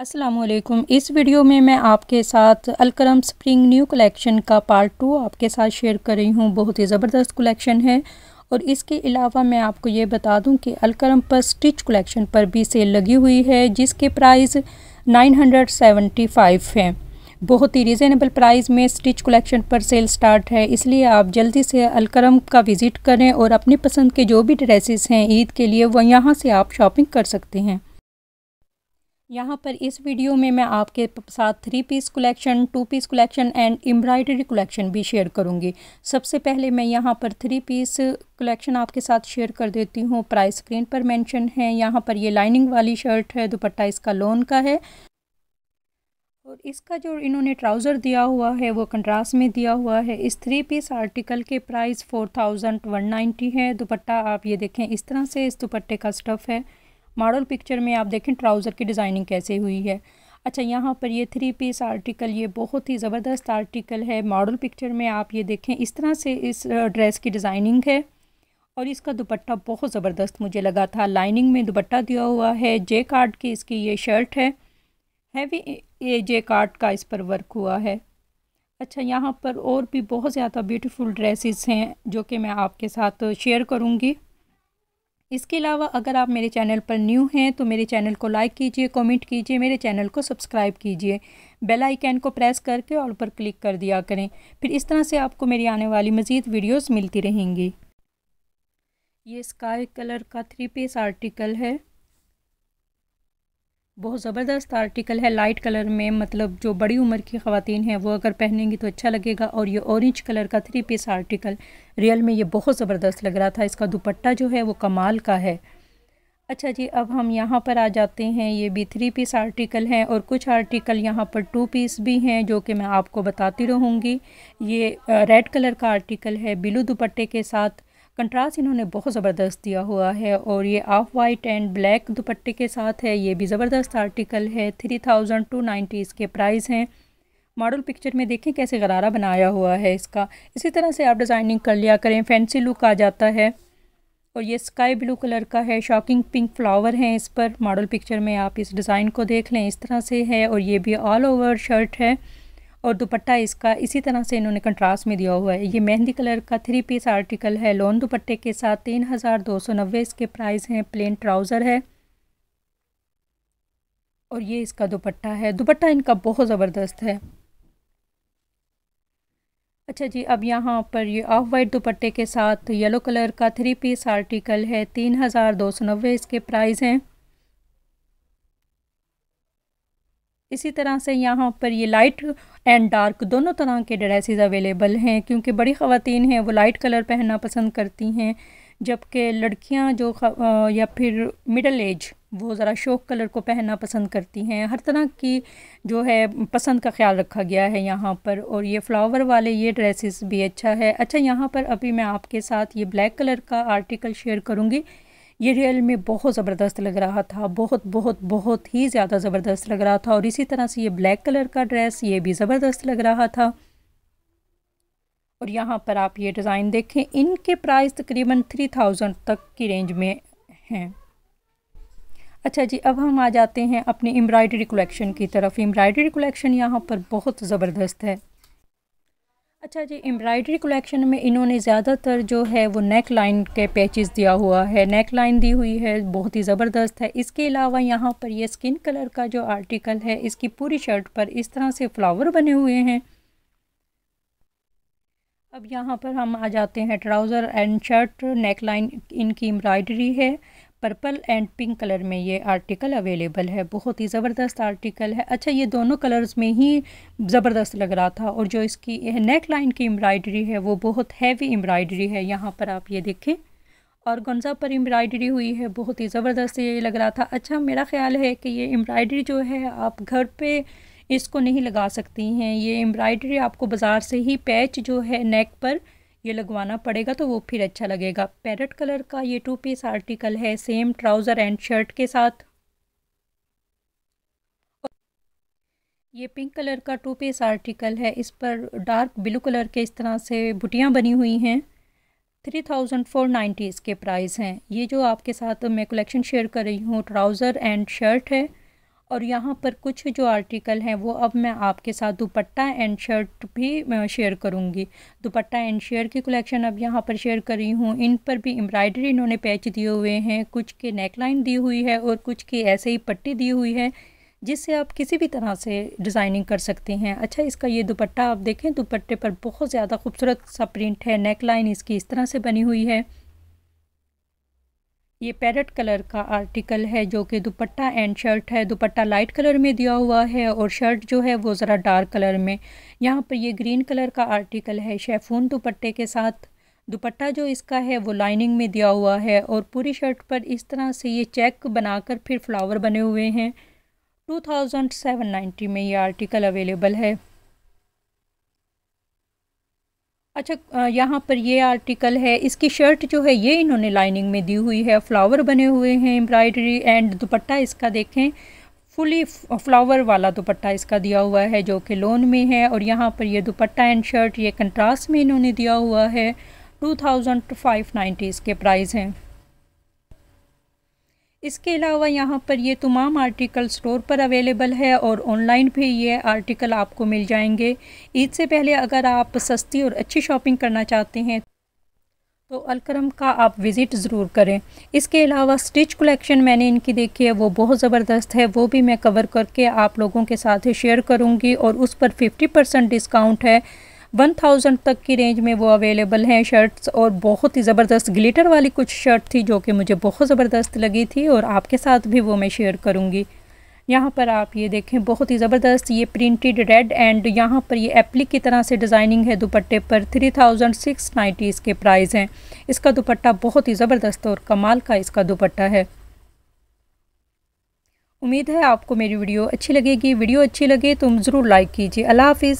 असलम इस वीडियो में मैं आपके साथ अलकरम स्प्रिंग न्यू कलेक्शन का पार्ट टू आपके साथ शेयर कर रही हूँ बहुत ही ज़बरदस्त कलेक्शन है और इसके अलावा मैं आपको ये बता दूँ कि अलकरम पर स्टिच कलेक्शन पर भी सेल लगी हुई है जिसके प्राइस 975 हैं बहुत ही रिजनेबल प्राइस में स्टिच कलेक्शन पर सेल स्टार्ट है इसलिए आप जल्दी से अलकरम का विज़िट करें और अपनी पसंद के जो भी ड्रेसेस हैं ईद के लिए वह यहाँ से आप शॉपिंग कर सकते हैं यहाँ पर इस वीडियो में मैं आपके साथ three piece collection two piece collection and embroidery collection भी शेयर करूँगी सबसे पहले मैं यहाँ पर थ्री पीस कलेक्शन आपके साथ शेयर कर देती हूँ प्राइस स्क्रीन पर मेंशन है यहाँ पर ये लाइनिंग वाली शर्ट है दुपट्टा इसका लोन का है और इसका जो इन्होंने ट्राउज़र दिया हुआ है वो कंट्रास्ट में दिया हुआ है इस थ्री पीस आर्टिकल के प्राइस फोर थाउजेंड वन है दुपट्टा आप ये देखें इस तरह से इस दुपट्टे का स्टफ़ है मॉडल पिक्चर में आप देखें ट्राउज़र की डिज़ाइनिंग कैसे हुई है अच्छा यहाँ पर ये थ्री पीस आर्टिकल ये बहुत ही ज़बरदस्त आर्टिकल है मॉडल पिक्चर में आप ये देखें इस तरह से इस ड्रेस की डिज़ाइनिंग है और इसका दुपट्टा बहुत ज़बरदस्त मुझे लगा था लाइनिंग में दुपट्टा दिया हुआ है जे कार्ड की इसकी ये शर्ट है हैवी ये जे कार्ड का इस पर वर्क हुआ है अच्छा यहाँ पर और भी बहुत ज़्यादा ब्यूटीफुल ड्रेसेस हैं जो कि मैं आपके साथ शेयर करूँगी इसके अलावा अगर आप मेरे चैनल पर न्यू हैं तो मेरे चैनल को लाइक कीजिए कमेंट कीजिए मेरे चैनल को सब्सक्राइब कीजिए बेल आइकन को प्रेस करके और पर क्लिक कर दिया करें फिर इस तरह से आपको मेरी आने वाली मज़ीद वीडियोज़ मिलती रहेंगी ये स्काई कलर का थ्री पीस आर्टिकल है बहुत ज़बरदस्त आर्टिकल है लाइट कलर में मतलब जो बड़ी उम्र की खातन हैं वो अगर पहनेंगी तो अच्छा लगेगा और ये ऑरेंज कलर का थ्री पीस आर्टिकल रियल में ये बहुत ज़बरदस्त लग रहा था इसका दुपट्टा जो है वो कमाल का है अच्छा जी अब हम यहाँ पर आ जाते हैं ये भी थ्री पीस आर्टिकल हैं और कुछ आर्टिकल यहाँ पर टू पीस भी हैं जो कि मैं आपको बताती रहूँगी ये रेड कलर का आर्टिकल है बिलू दुपट्टे के साथ कंट्रास्ट इन्होंने बहुत ज़बरदस्त दिया हुआ है और ये ऑफ वाइट एंड ब्लैक दुपट्टे के साथ है ये भी ज़बरदस्त आर्टिकल है थ्री थाउजेंड टू नाइन्टी इसके प्राइस हैं मॉडल पिक्चर में देखें कैसे गरारा बनाया हुआ है इसका इसी तरह से आप डिज़ाइनिंग कर लिया करें फैंसी लुक आ जाता है और ये स्काई ब्लू कलर का है शॉकिंग पिंक फ्लावर हैं इस पर मॉडल पिक्चर में आप इस डिज़ाइन को देख लें इस तरह से है और ये भी ऑल ओवर शर्ट है और दुपट्टा इसका इसी तरह से इन्होंने कंट्रास्ट में दिया हुआ है ये मेहंदी कलर का थ्री पीस आर्टिकल है लॉन दुपट्टे के साथ तीन हज़ार दो सौ नब्बे इसके प्राइस हैं प्लेन ट्राउज़र है और ये इसका दुपट्टा है दुपट्टा इनका बहुत ज़बरदस्त है अच्छा जी अब यहाँ पर ये ऑफ वाइट दुपट्टे के साथ येलो कलर का थ्री पीस आर्टिकल है तीन हज़ार दो सौ नब्बे इसके प्राइस हैं इसी तरह से यहाँ पर ये लाइट एंड डार्क दोनों तरह के ड्रेसेस अवेलेबल हैं क्योंकि बड़ी ख़वान हैं वो लाइट कलर पहनना पसंद करती हैं जबकि लड़कियाँ जो या फिर मिडल एज वो ज़रा शोक कलर को पहनना पसंद करती हैं हर तरह की जो है पसंद का ख्याल रखा गया है यहाँ पर और ये फ्लावर वाले ये ड्रेसेस भी अच्छा है अच्छा यहाँ पर अभी मैं आपके साथ ये ब्लैक कलर का आर्टिकल शेयर करूँगी ये रियल में बहुत ज़बरदस्त लग रहा था बहुत बहुत बहुत ही ज़्यादा ज़बरदस्त लग रहा था और इसी तरह से ये ब्लैक कलर का ड्रेस ये भी ज़बरदस्त लग रहा था और यहाँ पर आप ये डिज़ाइन देखें इनके प्राइस तकरीबन थ्री थाउजेंड तक की रेंज में हैं अच्छा जी अब हम आ जाते हैं अपनी एम्ब्रॉयडरी कलेक्शन की तरफ एम्ब्रॉयडरी कलेक्शन यहाँ पर बहुत ज़बरदस्त है अच्छा जी एम्ब्रॉयडरी कलेक्शन में इन्होंने ज़्यादातर जो है वो नेक लाइन के पैचेस दिया हुआ है नेक लाइन दी हुई है बहुत ही ज़बरदस्त है इसके अलावा यहाँ पर ये स्किन कलर का जो आर्टिकल है इसकी पूरी शर्ट पर इस तरह से फ्लावर बने हुए हैं अब यहाँ पर हम आ जाते हैं trouser and shirt neck line इनकी एम्ब्रॉयडरी है पर्पल एंड पिंक कलर में ये आर्टिकल अवेलेबल है बहुत ही ज़बरदस्त आर्टिकल है अच्छा ये दोनों कलर्स में ही ज़बरदस्त लग रहा था और जो इसकी नेक लाइन की एम्ब्रॉयडरी है वो बहुत हैवी एम्ब्रॉयडरी है यहाँ पर आप ये देखें और गंजा पर एम्ब्रॉयडरी हुई है बहुत ही ज़बरदस्त ये लग रहा था अच्छा मेरा ख्याल है कि ये एम्ब्रॉयडरी जो है आप घर पे इसको नहीं लगा सकती हैं ये एम्ब्रॉयडरी आपको बाज़ार से ही पैच जो है नेक पर ये लगवाना पड़ेगा तो वो फिर अच्छा लगेगा पैरट कलर का ये टू पीस आर्टिकल है सेम ट्राउज़र एंड शर्ट के साथ ये पिंक कलर का टू पीस आर्टिकल है इस पर डार्क ब्लू कलर के इस तरह से बुटियाँ बनी हुई हैं थ्री थाउजेंड फोर नाइन्टी इसके प्राइस हैं ये जो आपके साथ मैं कलेक्शन शेयर कर रही हूँ ट्राउज़र एंड शर्ट है और यहाँ पर कुछ जो आर्टिकल हैं वो अब मैं आपके साथ दुपट्टा एंड शर्ट भी शेयर करूँगी दुपट्टा एंड शेयर की कलेक्शन अब यहाँ पर शेयर कर रही हूँ इन पर भी एम्ब्रॉयडरी इन्होंने पैच दिए हुए हैं कुछ के नेकलाइन दी हुई है और कुछ की ऐसे ही पट्टी दी हुई है जिससे आप किसी भी तरह से डिज़ाइनिंग कर सकते हैं अच्छा इसका ये दुपट्टा आप देखें दुपट्टे पर बहुत ज़्यादा खूबसूरत सा प्रिंट है नेक लाइन इसकी इस तरह से बनी हुई है ये पैरट कलर का आर्टिकल है जो कि दुपट्टा एंड शर्ट है दुपट्टा लाइट कलर में दिया हुआ है और शर्ट जो है वो ज़रा डार्क कलर में यहाँ पर ये ग्रीन कलर का आर्टिकल है शेफून दुपट्टे के साथ दुपट्टा जो इसका है वो लाइनिंग में दिया हुआ है और पूरी शर्ट पर इस तरह से ये चेक बनाकर फिर फ्लावर बने हुए हैं टू थाउजेंड सेवन नाइन्टी में ये आर्टिकल अवेलेबल है अच्छा यहाँ पर ये आर्टिकल है इसकी शर्ट जो है ये इन्होंने लाइनिंग में दी हुई है फ्लावर बने हुए हैं एम्ब्रॉयडरी एंड दुपट्टा इसका देखें फुली फ्लावर वाला दुपट्टा इसका दिया हुआ है जो कि लोन में है और यहाँ पर ये दुपट्टा एंड शर्ट ये कंट्रास्ट में इन्होंने दिया हुआ है टू थाउजेंड फाइव नाइन्टी इसके प्राइस हैं इसके अलावा यहाँ पर ये तमाम आर्टिकल स्टोर पर अवेलेबल है और ऑनलाइन भी ये आर्टिकल आपको मिल जाएंगे ईद से पहले अगर आप सस्ती और अच्छी शॉपिंग करना चाहते हैं तो अलकरम का आप विज़िट ज़रूर करें इसके अलावा स्टिच कलेक्शन मैंने इनकी देखी है वो बहुत ज़बरदस्त है वो भी मैं कवर करके आप लोगों के साथ शेयर करूँगी और उस पर फिफ्टी परसेंट डिस्काउंट है वन थाउजेंड तक की रेंज में वो अवेलेबल हैं शर्ट्स और बहुत ही ज़बरदस्त ग्लिटर वाली कुछ शर्ट थी जो कि मुझे बहुत ज़बरदस्त लगी थी और आपके साथ भी वो मैं शेयर करूँगी यहाँ पर आप ये देखें बहुत ही ज़बरदस्त ये प्रिंटेड रेड एंड यहाँ पर ये एप्लिक की तरह से डिज़ाइनिंग है दुपट्टे पर थ्री थाउजेंड सिक्स नाइन्टी इसके प्राइस हैं इसका दुपट्टा बहुत ही ज़बरदस्त और कमाल का इसका दुपट्टा है उम्मीद है आपको मेरी वीडियो अच्छी लगेगी वीडियो अच्छी लगे तो ज़रूर लाइक कीजिए अल्लाह हाफिज़